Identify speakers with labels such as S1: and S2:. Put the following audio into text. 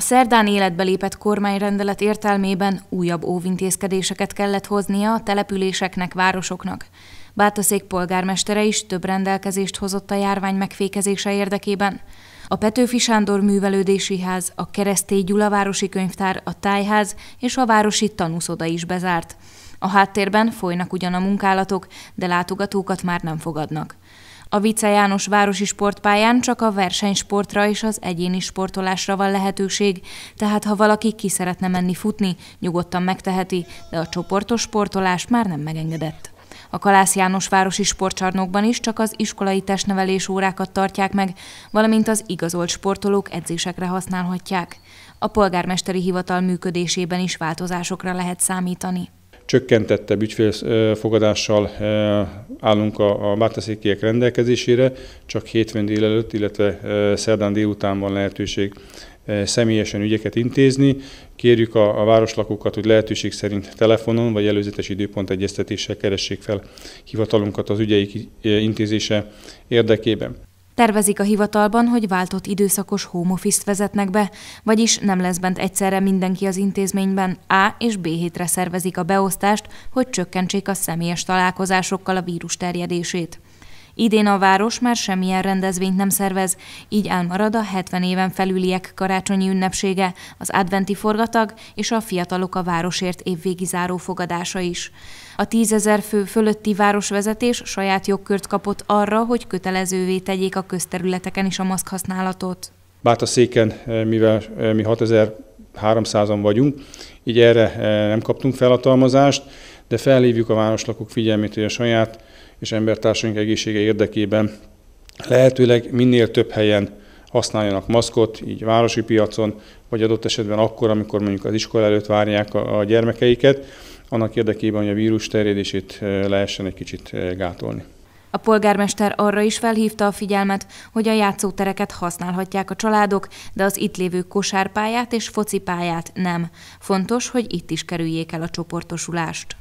S1: A szerdán életbe lépett kormányrendelet értelmében újabb óvintézkedéseket kellett hoznia a településeknek, városoknak. Bátaszék polgármestere is több rendelkezést hozott a járvány megfékezése érdekében. A Petőfi Sándor Művelődési Ház, a Keresztély Gyula Városi Könyvtár, a Tájház és a Városi Tanuszoda is bezárt. A háttérben folynak ugyan a munkálatok, de látogatókat már nem fogadnak. A Vice János városi sportpályán csak a versenysportra és az egyéni sportolásra van lehetőség, tehát ha valaki ki szeretne menni futni, nyugodtan megteheti, de a csoportos sportolás már nem megengedett. A Kalász János városi sportcsarnokban is csak az iskolai testnevelés órákat tartják meg, valamint az igazolt sportolók edzésekre használhatják. A polgármesteri hivatal működésében is változásokra lehet számítani
S2: csökkentettebb ügyfélfogadással eh, állunk a, a bátaszékiek rendelkezésére, csak hétfőn délelőtt, illetve eh, szerdán délután van lehetőség eh, személyesen ügyeket intézni. Kérjük a, a városlakókat, hogy lehetőség szerint telefonon vagy előzetes időpont egyeztetéssel keressék fel hivatalunkat az ügyeik intézése érdekében.
S1: Tervezik a hivatalban, hogy váltott időszakos home office vezetnek be, vagyis nem lesz bent egyszerre mindenki az intézményben, A és B hétre szervezik a beosztást, hogy csökkentsék a személyes találkozásokkal a vírus terjedését. Idén a város már semmilyen rendezvényt nem szervez, így elmarad a 70 éven felüliek karácsonyi ünnepsége, az adventi forgatag és a fiatalok a városért évvégi záró fogadása is. A tízezer fő fölötti városvezetés saját jogkört kapott arra, hogy kötelezővé tegyék a közterületeken is a maszk használatot.
S2: széken, eh, mivel eh, mi 6300-an vagyunk, így erre eh, nem kaptunk felhatalmazást, de felhívjuk a városlakók figyelmét, hogy a saját és embertársaink egészsége érdekében lehetőleg minél több helyen használjanak maszkot, így városi piacon, vagy adott esetben akkor, amikor mondjuk az iskola előtt várják a gyermekeiket, annak érdekében, hogy a vírus terjedését lehessen egy kicsit gátolni.
S1: A polgármester arra is felhívta a figyelmet, hogy a játszótereket használhatják a családok, de az itt lévő kosárpályát és focipályát nem. Fontos, hogy itt is kerüljék el a csoportosulást.